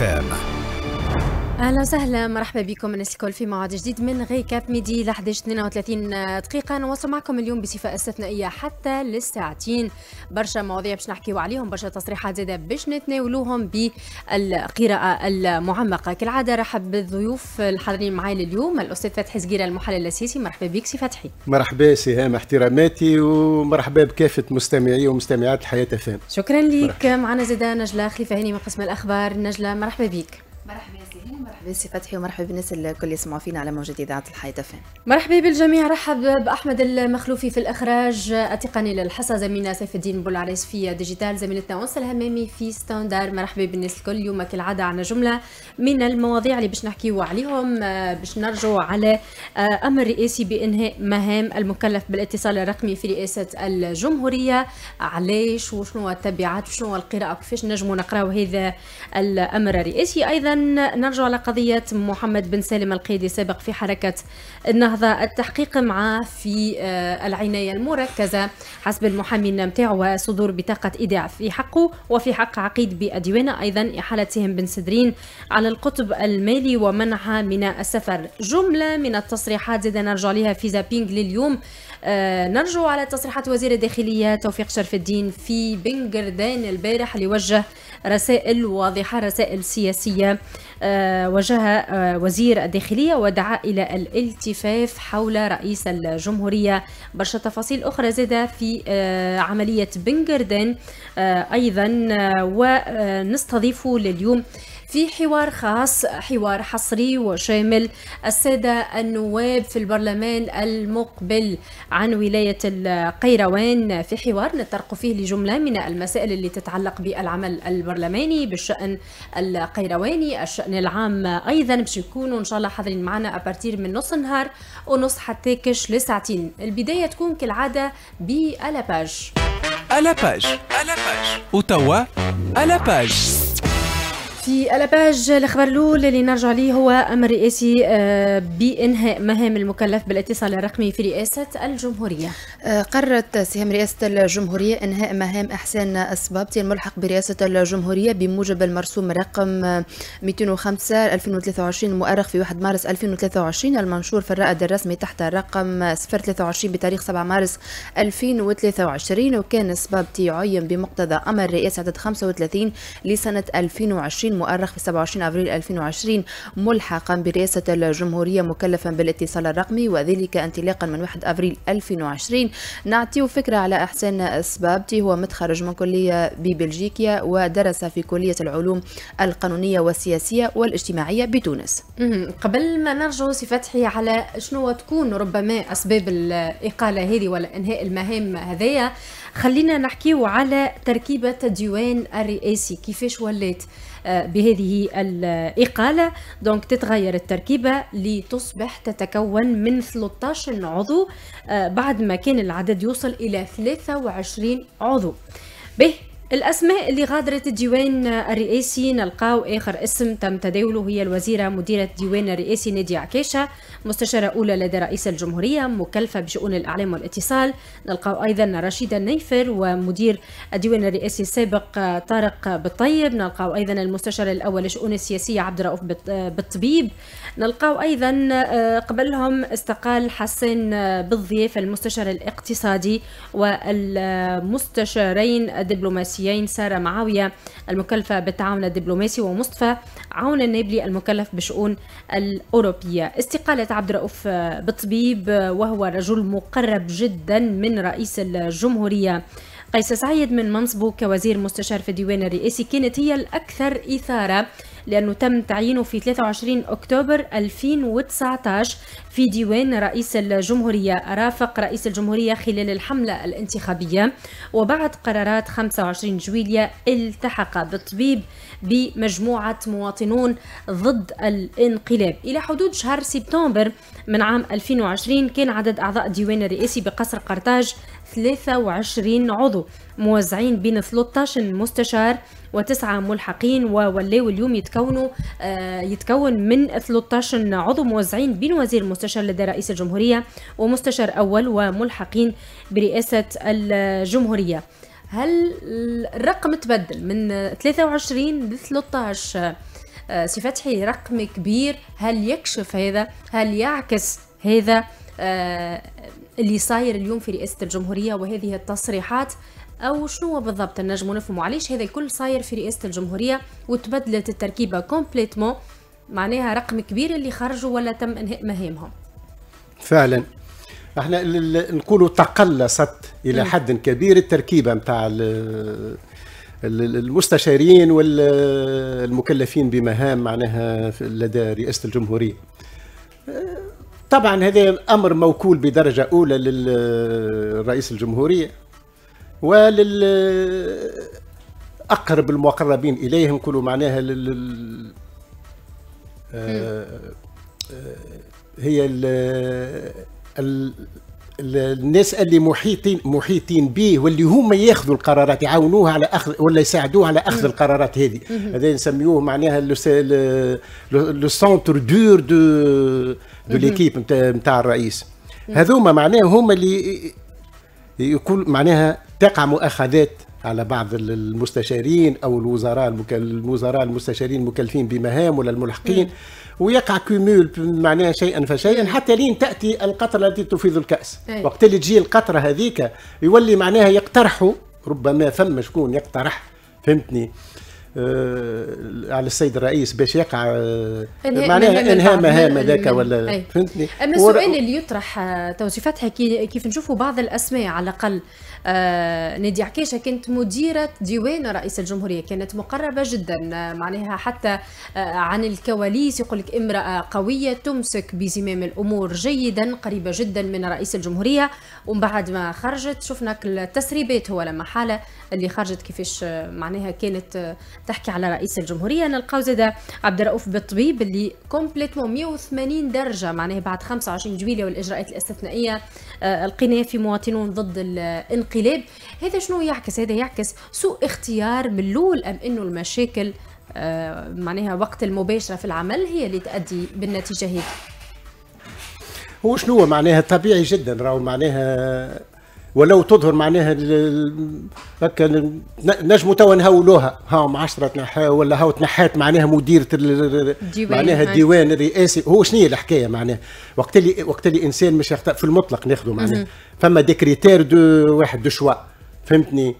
FM. اهلا وسهلا مرحبا بكم الناس الكل في موعد جديد من غيكاب ميدي ل 11 32 دقيقه نواصل معكم اليوم بصفه استثنائيه حتى للساعتين برشا مواضيع باش نحكيو عليهم برشا تصريحات زاده باش نتناولوهم بالقراءه المعمقه كالعاده رحب بالضيوف الحاضرين معايا لليوم الاستاذ فتحي زقيره المحلل السياسي مرحبا بك سي فتحي مرحبا سهام احتراماتي ومرحبا بكافه مستمعي ومستمعات الحياه فهم شكرا لك معنا زاده نجله خليفه هاني من قسم الاخبار نجله مرحبا بك مرحبا يا مرحبا سي فتحي ومرحبا بالناس الكل يسمعوا فينا على موجة إذاعة الحياة فين مرحبا بالجميع رحب بأحمد المخلوفي في الإخراج التقني للحصة زميلنا سيف الدين بولعريس في ديجيتال زميلتنا أنس الهمامي في ستاندار مرحبا بالناس الكل اليوم كالعادة عنا جملة من المواضيع اللي باش نحكيو عليهم آه، باش نرجعوا على آه، أمر رئاسي بإنهاء مهام المكلف بالاتصال الرقمي في رئاسة الجمهورية علاش وشنو التبعات وشنو القراءة كيفاش نجموا نقراو هذا الأمر الرئاسي أيضا نرجع لقضية محمد بن سالم القيدي سابق في حركة النهضة التحقيق معه في آه، العناية المركزة حسب المحامي نتاعو وصدور بطاقة إيداع في حقه وفي حق عقيد بأديوانة أيضا إحالتهم بن سدرين على القطب المالي ومنعها من السفر جملة من التصريحات زيدا نرجع لها في زابينغ لليوم آه نرجع على تصريحات وزير الداخلية توفيق شرف الدين في بنغردان البارح اللي وجه رسائل واضحة رسائل سياسية آه، وجهها آه، وزير الداخلية ودعا إلى الالتفاف حول رئيس الجمهورية برشا تفاصيل أخرى زادة في آه، عملية بنجردن أيضا ونستضيف لليوم في حوار خاص حوار حصري وشامل السادة النواب في البرلمان المقبل عن ولاية القيروان في حوار نترق فيه لجملة من المسائل اللي تتعلق بالعمل البرلماني بالشأن القيرواني الشأن العام أيضا باش يكونوا إن شاء الله حاضرين معنا أبارتير من نص النهار ونص حتى كش لساعتين البداية تكون كالعادة بألاباج ألاباج ألاباج وتوا ألاباج في على باج الاول اللي نرجع ليه هو امر رئاسي آه، بانهاء مهام المكلف بالاتصال الرقمي في رئاسه الجمهوريه. آه، قررت سهام رئاسه الجمهوريه انهاء مهام احسان السبابتي الملحق برئاسه الجمهوريه بموجب المرسوم رقم 205 2023 المؤرخ في 1 مارس 2023 المنشور في الرائد الرسمي تحت الرقم 023 بتاريخ 7 مارس 2023 وكان السبابتي عين بمقتضى امر رئاسه عدد 35 لسنه 2020 مؤرخ في 27 أبريل 2020 ملحقا برئاسة الجمهورية مكلفا بالاتصال الرقمي وذلك انطلاقا من 1 أبريل 2020 نعطيه فكرة على أحسان سبابتي هو متخرج من كلية ببلجيكيا ودرس في كلية العلوم القانونية والسياسية والاجتماعية بتونس قبل ما نرجع فتحي على شنو تكون ربما أسباب الإقالة هذه ولا إنهاء المهام هذيا خلينا نحكيو على تركيبة الديوان الرئاسي كيفاش ولات آه، بهذه الإقالة دونك تتغير التركيبة لتصبح تتكون من 13 عضو آه، بعد ما كان العدد يوصل إلى 23 عضو به الأسماء اللي غادرت الديوان الرئاسي نلقاو آخر اسم تم تداوله هي الوزيرة مديرة الديوان الرئاسي نادية عكاشة مستشارة أولى لدى رئيس الجمهورية مكلفة بشؤون الإعلام والاتصال نلقاو أيضا رشيدة النيفر ومدير الديوان الرئاسي السابق طارق بالطيب نلقاو أيضا المستشار الأول لشؤون السياسية عبد الرؤوف بالطبيب نلقاو أيضا آه، قبلهم استقال حسين بالضياف المستشار الاقتصادي والمستشارين الدبلوماسيين الرئيسيين سارة معاوية المكلفة بالتعاون الدبلوماسي ومصطفى عون النابلي المكلف بشؤون الأوروبية استقالة عبد الرؤوف بالطبيب وهو رجل مقرب جدا من رئيس الجمهورية قيس سعيد من منصبه كوزير مستشار في الديوان الرئاسي كانت هي الأكثر إثارة لأنه تم تعيينه في 23 أكتوبر 2019 في ديوان رئيس الجمهورية رافق رئيس الجمهورية خلال الحملة الانتخابية وبعد قرارات 25 جويلية التحق بالطبيب بمجموعة مواطنون ضد الانقلاب إلى حدود شهر سبتمبر من عام 2020 كان عدد أعضاء الديوان الرئاسي بقصر قرطاج 23 عضو موزعين بين 13 مستشار وتسعة ملحقين وولاو اليوم يتكونوا آه، يتكون من 13 عضو موزعين بين وزير مستشار لدى رئيس الجمهورية ومستشار أول وملحقين برئاسة الجمهورية هل الرقم تبدل من 23 ل 13 آه سي رقم كبير هل يكشف هذا هل يعكس هذا آه، اللي صاير اليوم في رئاسة الجمهورية وهذه التصريحات أو شنو بالضبط النجم نفهمو علاش هذا الكل صاير في رئاسة الجمهورية وتبدلت التركيبة كومبليتمون معناها رقم كبير اللي خرجوا ولا تم انهاء مهامهم فعلا احنا نقولوا تقلصت الى حد كبير التركيبه نتاع المستشارين والمكلفين بمهام معناها لدى رئاسه الجمهوريه طبعا هذا امر موكول بدرجه اولى للرئيس الجمهوريه ولل اقرب المقربين اليهم كلوا معناها لل آه، آه، هي ال الناس اللي محيطين محيطين به واللي هما ياخذوا القرارات يعاونوه على اخذ ولا يساعدوه على اخذ مم. القرارات هذه هذا نسميوه معناها لو سونتر دور دو دو ليكيب نتاع الرئيس هذوما معناها هما اللي يكون معناها تقع مؤاخذات على بعض المستشارين او الوزراء الوزراء المستشارين المكلفين بمهام ولا الملحقين ويقع كيمول معناها شيئا فشيئا حتى لين تاتي القطره التي تفيض الكاس إيه. وقت اللي تجي القطره هذيك يولي معناها يقترحوا ربما ثم شكون يقترح فهمتني آه، على السيد الرئيس باش يقع آه، معناها انهاء مهام هذاك ولا إيه. فهمتني اما السؤال اللي يطرح آه، توصيفاتها كيف نشوفوا بعض الاسماء على الاقل آه نادي عكاشة كانت مديرة ديوان رئيس الجمهورية كانت مقربة جدا معناها حتى آه عن الكواليس يقول لك امرأة قوية تمسك بزمام الأمور جيدا قريبة جدا من رئيس الجمهورية ومن بعد ما خرجت شفنا التسريبات هو لما حالة اللي خرجت كيفاش معناها كانت تحكي على رئيس الجمهوريه نلقاو زاد عبد الرؤوف بالطبيب اللي كومبليتوم 180 درجه معناه بعد 25 جويليه والاجراءات الاستثنائيه آه، القناه في مواطنون ضد الانقلاب هذا شنو يعكس هذا يعكس سوء اختيار من الاول ام انه المشاكل آه، معناها وقت المباشره في العمل هي اللي تؤدي بالنتيجه هذه هو شنو معناها طبيعي جدا راهو معناها ولو تظهر معناها هكا نجموا توا نهولوها مع 10 ولا هاو تنحات معناها مديرة معناها الديوان الرئاسي هو شنو هي الحكايه معناها وقت اللي وقت اللي انسان مش يختار في المطلق ناخذه معناها فما دي كريتير دو واحد دو شوا فهمتني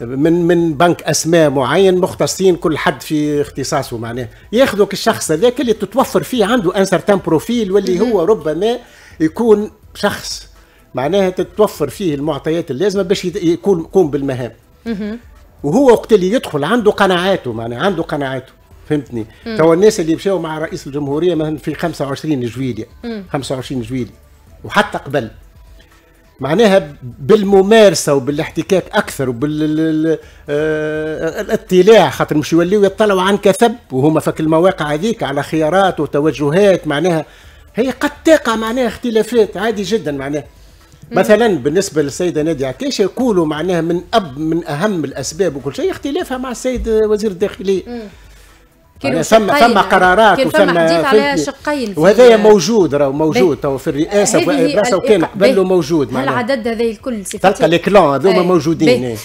من من بنك اسماء معين مختصين كل حد في اختصاصه معناها ياخذوك الشخص هذاك اللي تتوفر فيه عنده ان سارتان بروفيل واللي هو ربما يكون شخص معناها تتوفر فيه المعطيات اللازمه باش يكون يقوم بالمهام وهو وقت اللي يدخل عنده قناعاته معناها عنده قناعاته فهمتني توا الناس اللي مشاو مع رئيس الجمهوريه مثلا في 25 جويليا 25 جويليا وحتى قبل معناها بالممارسه وبالاحتكاك اكثر وبالاطلاع آه، خاطر مش يوليو يطلعوا عن كثب وهما فك المواقع هذيك على خيارات وتوجهات معناها هي قد تقع معناها اختلافات عادي جدا معناها مثلا بالنسبه للسيده ناديه عكاشه يقولوا معناها من اب من اهم الاسباب وكل شيء اختلافها مع السيد وزير الداخليه يعني ثم ثم يعني قرارات وثم شقين وهذا موجود راه موجود تو في الرئاسه والرئاسه وكان قبله موجود معناها العدد هذا الكل تلقى كلون هذوما موجودين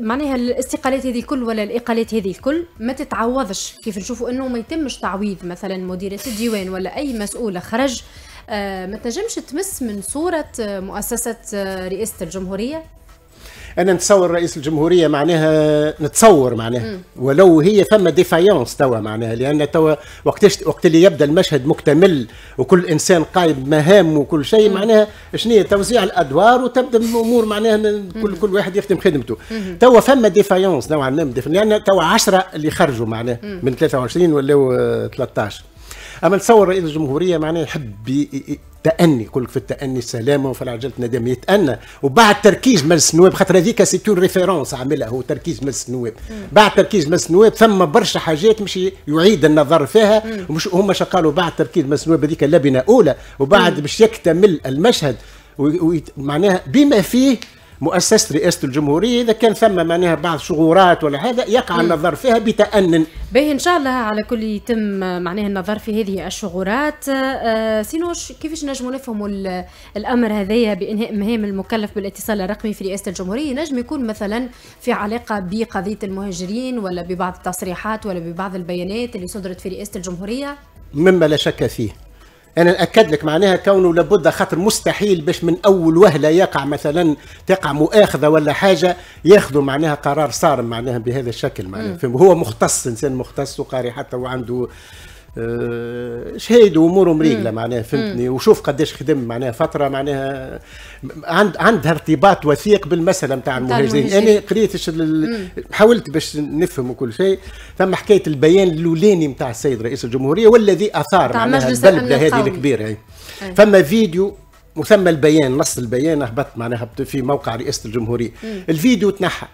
معناها الاستقالات هذه الكل ولا الاقالات هذه الكل ما تتعوضش كيف نشوفوا انه ما يتمش تعويض مثلا مديريه الديوان ولا اي مسؤول خرج آه، ما تنجمش تمس من صورة آه، مؤسسة آه، رئاسة الجمهورية؟ انا نتصور رئيس الجمهوريه معناها نتصور معناها م. ولو هي فما ديفايونس توا معناها لان توا وقتاش وقت اللي يبدا المشهد مكتمل وكل انسان قايم مهام وكل شيء معناها شنو هي توزيع الادوار وتبدا الامور معناها كل كل واحد يخدم خدمته توا فما ديفايونس نوعا ما لان توا 10 اللي خرجوا معناها من 23 ولاو 13 اما نتصور رئيس الجمهوريه معناه يحب تأني يقول في التأني السلامة وفي العجلة ندم يتأنى وبعد تركيز مجلس النواب خاطر هذيك سيتون ريفيرونس عاملها هو تركيز مجلس النواب بعد تركيز مجلس النواب ثم برشا حاجات مش يعيد النظر فيها ومش هما قالوا بعد تركيز مجلس النواب هذيك لبنة أولى وبعد باش يكتمل المشهد ومعناها بما فيه مؤسسه رئاسه الجمهوريه اذا كان ثم معناها بعض شغورات ولا هذا يقع النظر فيها بتأنن باهي ان شاء الله على كل يتم معناها النظر في هذه الشغورات آه سينو كيفاش نجموا نفهموا الامر هذايا بانهاء مهام المكلف بالاتصال الرقمي في رئاسه الجمهوريه نجم يكون مثلا في علاقه بقضيه المهاجرين ولا ببعض التصريحات ولا ببعض البيانات اللي صدرت في رئاسه الجمهوريه مما لا شك فيه انا ناكد لك معناها كونه لابد خاطر مستحيل باش من اول وهله يقع مثلا تقع مؤاخذه ولا حاجه ياخذوا معناها قرار صارم معناها بهذا الشكل معناها هو مختص انسان مختص وقاري حتى وعنده آه، شهيد واموره مريقله معناها فهمتني وشوف قداش خدم معناها فتره معناها عند عندها ارتباط وثيق بالمساله نتاع المهاجرين انا قريت حاولت باش نفهم كل شيء ثم حكايه البيان الاولاني نتاع السيد رئيس الجمهوريه والذي اثار معناها البلبله هذه الكبيره يعني. أي. فما فيديو وثم البيان نص البيان هبط معناها في موقع رئاسه الجمهوريه الفيديو تنحى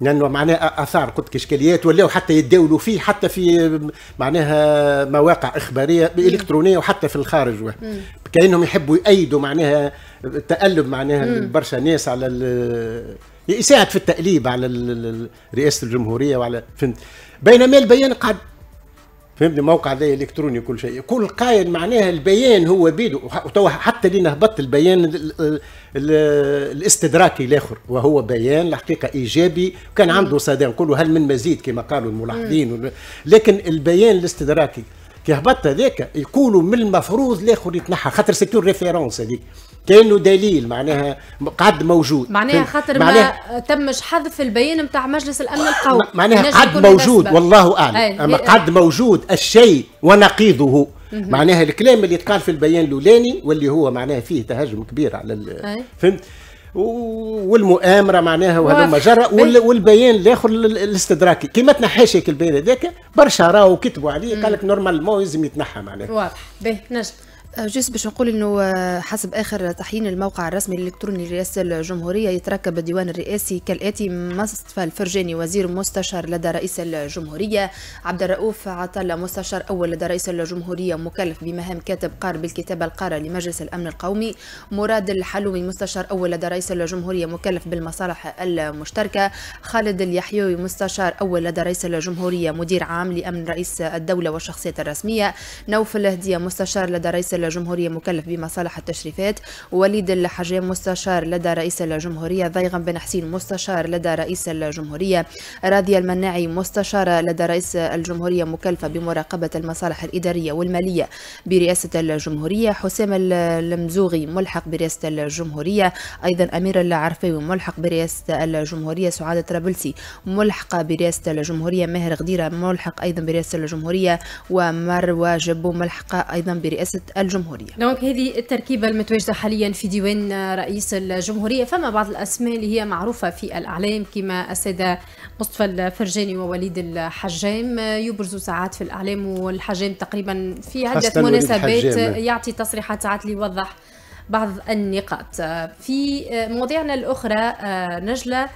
لانه معناها اثار قلت اشكاليات ولاو حتى يتداولوا فيه حتى في معناها مواقع اخباريه الكترونيه وحتى في الخارج كانهم يحبوا يأيدوا معناها تقلب معناها برشا ناس على يساعد في التقليب على رئاسه الجمهوريه وعلى فهمت بينما البيان قاعد فهمتني موقع ده الكتروني كل شيء كل قائد معناها البيان هو بيده وتوا حتى لين هبط البيان الـ الـ الـ الاستدراكي الاخر وهو بيان الحقيقه ايجابي كان عنده صدام نقولوا هل من مزيد كما قالوا الملاحظين لكن البيان الاستدراكي كي هبط هذاك يقولوا من المفروض الاخر يتنحى خاطر سيتون ريفيرونس هذيك كانه دليل معناها قد موجود معناها خاطر ما تمش حذف البيان نتاع مجلس الامن القومي معناها قد موجود بسبة. والله اعلم اما قد موجود الشيء ونقيضه معناها الكلام اللي تقال في البيان الاولاني واللي هو معناها فيه تهجم كبير على فهمت والمؤامره معناها ما جرى والبيان الاخر الاستدراكي كي ما تنحاش هيك البيان هذاك برشا راهو كتبوا عليه قال لك نورمالمون لازم يتنحى معناها واضح باهي نجم جيس باش نقول انه آه، حسب اخر تحيين الموقع الرسمي الالكتروني لرئاسه الجمهوريه يتركب الديوان الرئاسي كالاتي مصطفى الفرجاني وزير مستشار لدى رئيس الجمهوريه عبد الرؤوف عطله مستشار اول لدى رئيس الجمهوريه مكلف بمهام كاتب قار بالكتابه القاره لمجلس الامن القومي مراد الحلومي مستشار اول لدى رئيس الجمهوريه مكلف بالمصالح المشتركه خالد اليحيوي مستشار اول لدى رئيس الجمهوريه مدير عام لامن رئيس الدوله والشخصيات الرسميه نوفل هديه مستشار لدى رئيس الجمهورية مكلف بمصالح التشريفات وليد الحجام مستشار لدى رئيس الجمهورية ضيغم بن حسين مستشار لدى رئيس الجمهورية راضية المناعي مستشارة لدى رئيس الجمهورية مكلفة بمراقبة المصالح الإدارية والمالية برئاسة الجمهورية حسام المزوغي ملحق برئاسة الجمهورية أيضا أمير العرفاوي ملحق برئاسة الجمهورية سعادة رابلسي ملحقة برئاسة الجمهورية ماهر غديرة ملحق أيضا برئاسة الجمهورية ومروى جبو ملحقة أيضا برئاسة الجمهورية الجمهوريه. دونك هذه التركيبه المتواجده حاليا في ديوان رئيس الجمهوريه، فما بعض الاسماء اللي هي معروفه في الاعلام كما الساده مصطفى الفرجاني ووليد الحجام يبرزوا ساعات في الاعلام والحجام تقريبا في عده مناسبات يعطي تصريحات ساعات ليوضح بعض النقاط. في مواضيعنا الاخرى نجله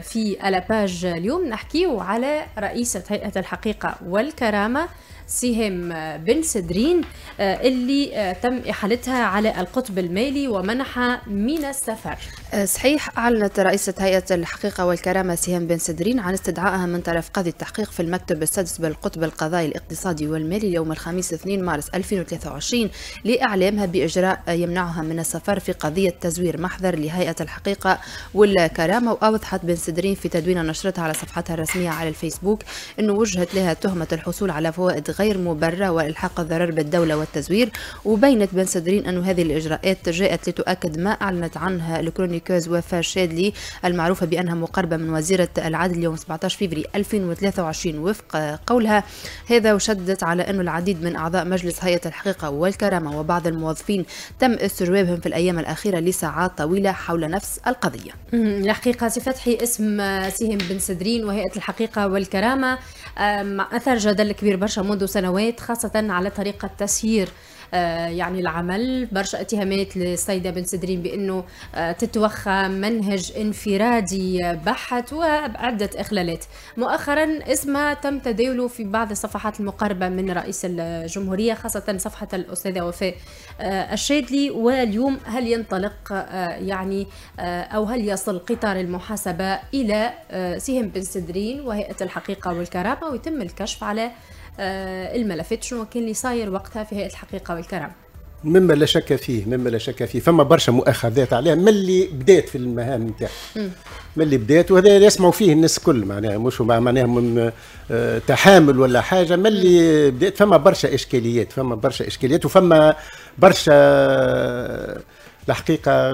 في الاباج اليوم نحكيه على رئيسه هيئه الحقيقه والكرامه سهام بن سدرين آه، اللي آه، تم إحالتها على القطب المالي ومنحها من السفر آه، صحيح أعلنت رئيسة هيئة الحقيقة والكرامة سهام بن سدرين عن استدعائها من طرف قاضي التحقيق في المكتب السادس بالقطب القضائي الاقتصادي والمالي يوم الخميس 2 مارس 2023 لإعلامها بإجراء يمنعها من السفر في قضية تزوير محضر لهيئة الحقيقة والكرامة وأوضحت بن سدرين في تدوين نشرتها على صفحتها الرسمية على الفيسبوك أنه وجهت لها تهمة الحصول على فوائد غير مبررة وإلحاق الضرر بالدولة والتزوير وبينت بن صدرين أن هذه الإجراءات جاءت لتؤكد ما أعلنت عنها الكرونيكوز وفاء شادلي المعروفة بأنها مقربة من وزيرة العدل يوم 17 فبراير 2023 وفق قولها هذا وشدت على انه العديد من أعضاء مجلس هيئة الحقيقة والكرامة وبعض الموظفين تم استجوابهم في الأيام الأخيرة لساعات طويلة حول نفس القضية الحقيقة سي فتحي اسم سهم بن سدرين وهيئة الحقيقة والكرامة أثر جدل كبير برشا منذ منذ سنوات خاصة على طريقة تسيير آه، يعني العمل برشا اتهامات للسيده بن سدرين بانه آه، تتوخى منهج انفرادي بحت وعده اخلالات مؤخرا اسمها تم تداوله في بعض الصفحات المقربه من رئيس الجمهوريه خاصه صفحه الاستاذه وفاء آه، الشادلي واليوم هل ينطلق يعني او هل يصل قطار المحاسبه الى سهم بن سدرين وهيئه الحقيقه والكرامه ويتم الكشف على آه، الملفات شنو كان اللي صاير وقتها في هيئه الحقيقه والكرم مما لا شك فيه مما لا شك فيه فما برشا مؤاخذات عليها من اللي بدات في المهام نتاعها من اللي بدات وهذا يسمعوا فيه الناس كل معناها مش معناها من آه، تحامل ولا حاجه من اللي بدات فما برشا اشكاليات فما برشا اشكاليات وفما برشا آه، الحقيقه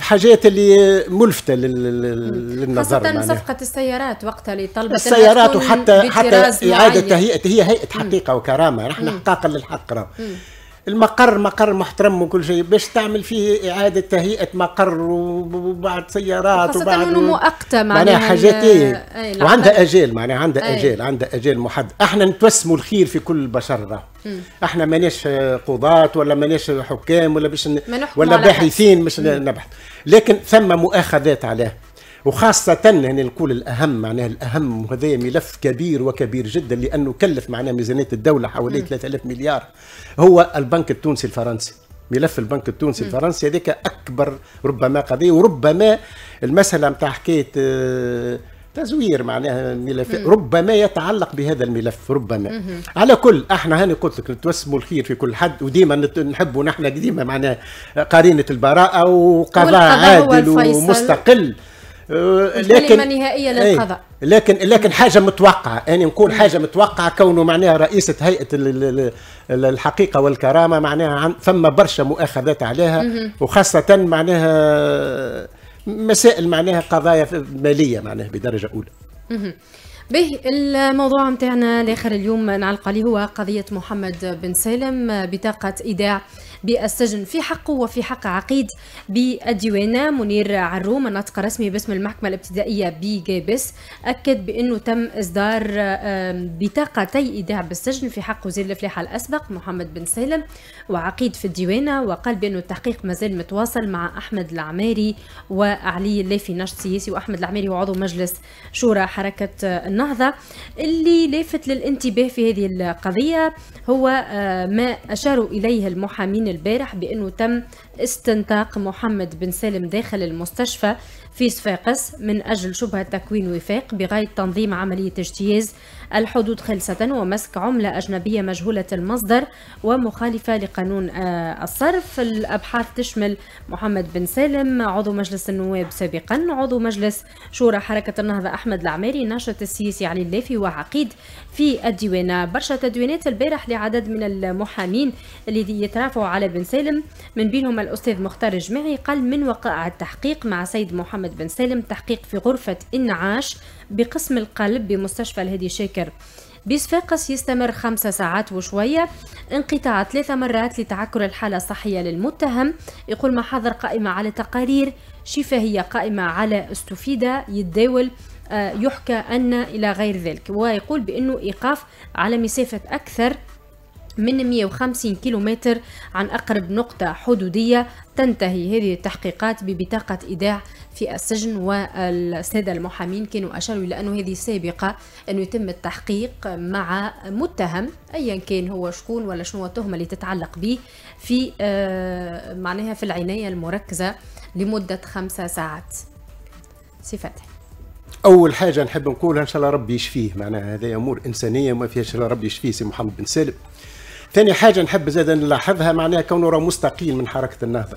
حاجات اللي ملفته للنظر خاصة معناها. صفقة السيارات وقتها اللي طلبت السيارات وحتى حتى إعادة تهيئة هي هيئة حقيقة وكرامة نحن حقاقا للحق المقر مقر محترم وكل شيء باش تعمل فيه اعاده تهيئه مقر وبعد سيارات وبعد انه مؤقته معناها حاجات ايه وعندها اجال معناها عندها اجال عندها اجال محدد احنا نتوسموا الخير في كل البشر احنا ماناش قضاة ولا ماناش حكام ولا باش ولا باحثين باش نبحث لكن ثم مؤاخذات عليه وخاصة هنا يعني نقول الأهم معناها الأهم وهذا ملف كبير وكبير جدا لأنه كلف معناها ميزانية الدولة حوالي 3000 مليار هو البنك التونسي الفرنسي ملف البنك التونسي م. الفرنسي هذيك أكبر ربما قضية وربما المسألة نتاع حكاية آه، تزوير معناها ملف ربما يتعلق بهذا الملف ربما مم. على كل احنا هاني قلت لك نتوسموا الخير في كل حد وديما نحبوا نحن ديما معناها قرينه البراءه وقضاء عادل ومستقل لكن نهائيه إيه، للقضاء لكن لكن حاجه متوقعه انا يعني نقول حاجه متوقعه كونه معناها رئيسه هيئه الحقيقه والكرامه معناها ثم برشا مؤاخذات عليها وخاصه معناها مسائل معناها قضايا ماليه معناها بدرجه اولى به الموضوع نتاعنا لاخر اليوم نعلق عليه هو قضيه محمد بن سالم بطاقه ايداع بالسجن في حقه وفي حق عقيد بالديوانة منير عروم الناطق الرسمي باسم المحكمة الابتدائية بجابس أكد بأنه تم إصدار بطاقتي إيداع بالسجن في حق وزير الفلاحة الأسبق محمد بن سالم وعقيد في الديوانة وقال بأنه التحقيق مازال متواصل مع أحمد العماري وعلي اللافي ناشط سياسي وأحمد العماري وعضو مجلس شورى حركة النهضة اللي لافت للانتباه في هذه القضية هو آه، ما أشاروا إليه المحامين من البارح بأنه تم استنطاق محمد بن سالم داخل المستشفى في صفاقس من أجل شبهة تكوين وفاق بغاية تنظيم عملية اجتياز الحدود خلسة ومسك عملة أجنبية مجهولة المصدر ومخالفة لقانون آه، الصرف الأبحاث تشمل محمد بن سالم عضو مجلس النواب سابقا عضو مجلس شورى حركة النهضة أحمد العماري ناشط السياسي علي اللافي وعقيد في الديوانة برشا تدوينات البارح لعدد من المحامين اللي يترافعوا على بن سالم من بينهم الأستاذ مختار الجماعي قال من وقائع التحقيق مع سيد محمد بن سالم تحقيق في غرفة إنعاش بقسم القلب بمستشفى الهادي شاكر السكر بصفاقس يستمر خمسة ساعات وشوية انقطاع ثلاثة مرات لتعكر الحالة الصحية للمتهم يقول محاضر قائمة على تقارير شفاهية قائمة على استفيدة يتداول آه، يحكى أن إلى غير ذلك ويقول بأنه إيقاف على مسافة أكثر من 150 كيلومتر عن أقرب نقطة حدودية تنتهي هذه التحقيقات ببطاقة إيداع في السجن والسادة المحامين كانوا أشاروا إلى أنه هذه سابقة أنه يتم التحقيق مع متهم أيا كان هو شكون ولا شنو التهمة اللي تتعلق به في آه معناها في العناية المركزة لمدة خمسة ساعات صفاته اول حاجه نحب نقولها ان شاء الله ربي يشفيه معناها هذه امور انسانيه وما فيهاش ربي يشفيه سي محمد بن سالم ثاني حاجه نحب زاد نلاحظها معناها كونه راه مستقيل من حركه النهضه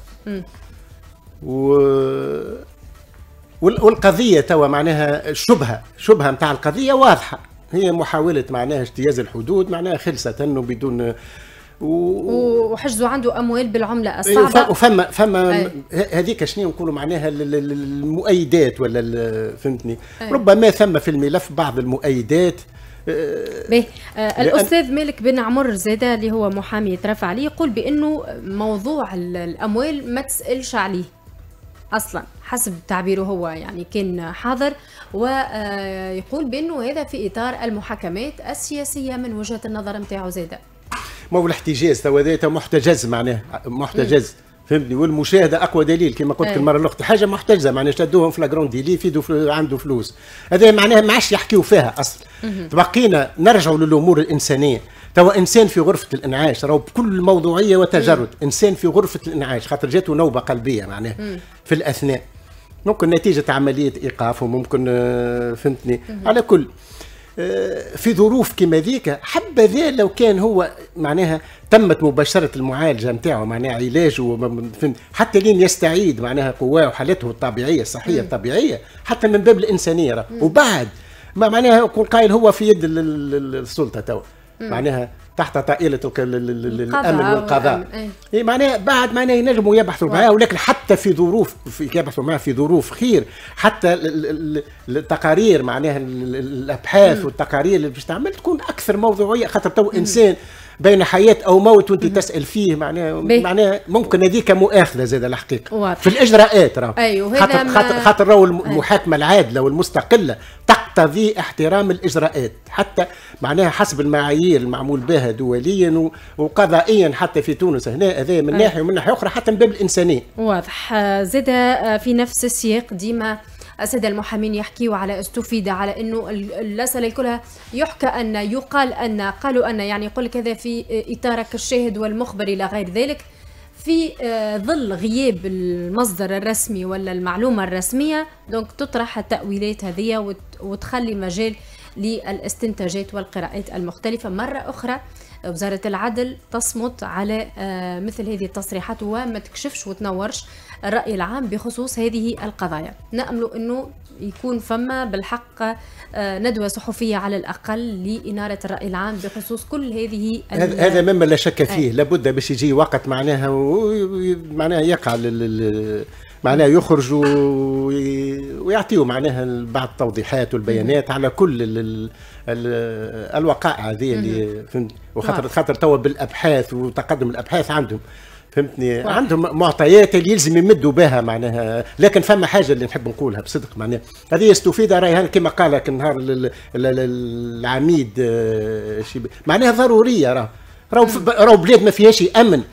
و والقضيه توا معناها الشبهه الشبهه نتاع القضيه واضحه هي محاوله معناها اجتياز الحدود معناها خلصت انه بدون و... وحجزوا عنده اموال بالعمله أيوة، الصعبه وفما فما هذيك شنو نقولوا معناها المؤيدات ولا فهمتني ربما ثم في الملف بعض المؤيدات بيه. آه الاستاذ مالك بن عمر زاده اللي هو محامي يترفع عليه يقول بانه موضوع الاموال ما تسالش عليه اصلا حسب تعبيره هو يعني كان حاضر ويقول آه، بانه هذا في اطار المحاكمات السياسيه من وجهه النظر نتاعو زاده ما هو الاحتجاز تو محتجز معناه محتجز م. فهمتني والمشاهده اقوى دليل كما قلت إيه. المره الاخرى حاجه محتجزه معناها شدوهم في لاجروند ديلي يفيدوا فلو عنده فلوس هذا معناها ما عادش يحكيوا فيها اصلا تبقينا نرجعوا للامور الانسانيه توا انسان في غرفه الانعاش راهو بكل موضوعيه وتجرد مم. انسان في غرفه الانعاش خاطر جاته نوبه قلبيه معناها مم. في الاثناء ممكن نتيجه عمليه ايقاف وممكن آه، فهمتني على كل في ظروف كما ذيك حبذا لو كان هو معناها تمت مباشرة المعالجة نتاعه معناها علاجه حتى لين يستعيد معناها قواه وحالته الطبيعية الصحية الطبيعية حتى من باب الإنسانية وبعد ما معناها قايل هو في يد السلطة توا معناها تحت طائلة الأمن والقضاء إيه. إيه معناها بعد معناها ينجموا يبحثوا معها ولكن حتى في ظروف في يبحثوا معها في ظروف خير حتى التقارير معناها الأبحاث والتقارير اللي باش تعمل تكون أكثر موضوعية خاطر تو إنسان بين حياه او موت وانت تسال فيه معناها معناها ممكن هذيك مؤاخذه زاد الحقيقه واضح. في الاجراءات راه أيوه خاطر خاطر خاطر راهو أيوه. المحاكمه العادله والمستقله تقتضي احترام الاجراءات حتى معناها حسب المعايير المعمول بها دوليا وقضائيا حتى في تونس هنا هذا من أيوه. ناحيه ومن ناحيه اخرى حتى من باب الانسانيه واضح آه، زاد آه، في نفس السياق ديما السادة المحامين يحكيوا على استفيد على أنه الأسئلة كلها يحكى أن يقال أن قالوا أن يعني يقول كذا في اطارك الشاهد والمخبر إلى غير ذلك في آه، ظل غياب المصدر الرسمي ولا المعلومة الرسمية دونك تطرح التأويلات هذه وتخلي مجال للاستنتاجات والقراءات المختلفة مرة أخرى وزارة العدل تصمت على آه، مثل هذه التصريحات وما تكشفش وتنورش الرأي العام بخصوص هذه القضايا نأمل أنه يكون فما بالحق آه، ندوة صحفية على الأقل لإنارة الرأي العام بخصوص كل هذه هذا مما لا شك آه. فيه أي. لابد باش يجي وقت معناها معناها يقع لل... معناها يخرجوا ويعطيوا معناها بعض التوضيحات والبيانات على كل الوقائع هذه اللي فهمت آه. وخاطر خاطر توا بالابحاث وتقدم الابحاث عندهم فهمتني واحد. عندهم معطيات اللي يلزم يمدوا بها معناها لكن فما حاجه اللي نحب نقولها بصدق معناها هذه استفيد راهي كما قال لك العميد آه، معناها ضروريه راه راهو راهو بلاد ما فيهاش امن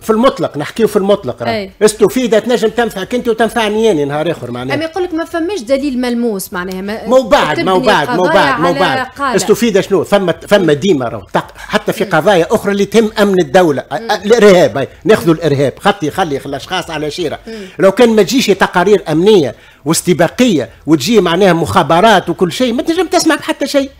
في المطلق نحكيو في المطلق راهو استفيده تنجم تنفعك انت وتنفعني انا نهار اخر معناها اما يقول لك ما فماش دليل ملموس معناها ما مو بعد مو بعد مو بعد مو بعد استفيده شنو فما فما ديما راهو حتى في قضايا اخرى اللي تهم امن الدوله الارهاب ناخذوا الارهاب خطي خلي الاشخاص على شيره لو كان ما تجيش تقارير امنيه واستباقيه وتجي معناها مخابرات وكل شيء ما تنجم تسمع بحتى شيء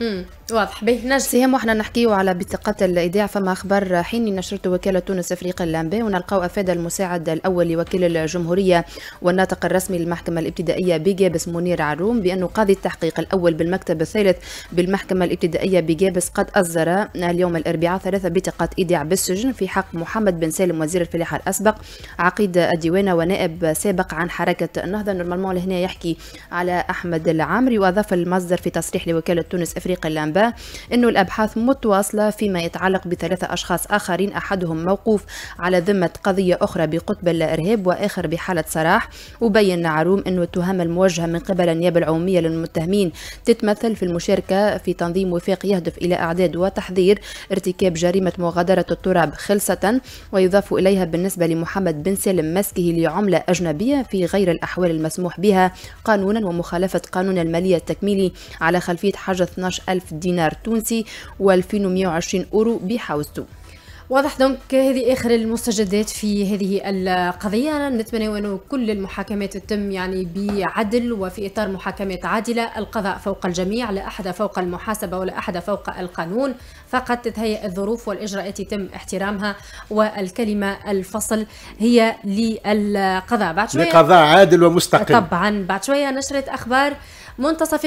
واضح به نجم سهام واحنا نحكيو على بطاقات الايداع فما اخبار حين نشرته وكاله تونس افريقيا الانباء ونلقاو افاد المساعد الاول لوكيل الجمهوريه والناطق الرسمي للمحكمه الابتدائيه بجابس منير عروم بانه قاضي التحقيق الاول بالمكتب الثالث بالمحكمه الابتدائيه بجابس قد اصدر اليوم الاربعاء ثلاثه بطاقات ايداع بالسجن في حق محمد بن سالم وزير الفلاحه الاسبق عقيد الديوانه ونائب سابق عن حركه النهضه نورمالمون لهنا هنا يحكي على أحمد العامري وأضاف المصدر في تصريح لوكالة تونس إفريقيا الأنباء أنه الأبحاث متواصلة فيما يتعلق بثلاثة أشخاص آخرين أحدهم موقوف على ذمة قضية أخرى بقطب الإرهاب وآخر بحالة صراح وبين عروم أنه التهم الموجهة من قبل النيابة العمومية للمتهمين تتمثل في المشاركة في تنظيم وفاق يهدف إلى إعداد وتحذير ارتكاب جريمة مغادرة التراب خلصه ويضاف إليها بالنسبة لمحمد بن سالم مسكه لعملة أجنبية في غير الأحوال المسموح بها قانونا ومخالفة قانون المالية التكميلي على خلفية حاجة 12 ألف دينار تونسي و 2120 أورو بحوزته واضح دونك هذه اخر المستجدات في هذه القضيه نتمنى انه كل المحاكمات تتم يعني بعدل وفي اطار محاكمات عادله القضاء فوق الجميع لا احد فوق المحاسبه ولا احد فوق القانون فقط تتهيأ الظروف والاجراءات يتم احترامها والكلمه الفصل هي للقضاء بعد شويه لقضاء عادل ومستقل طبعا بعد شويه نشرت اخبار منتصف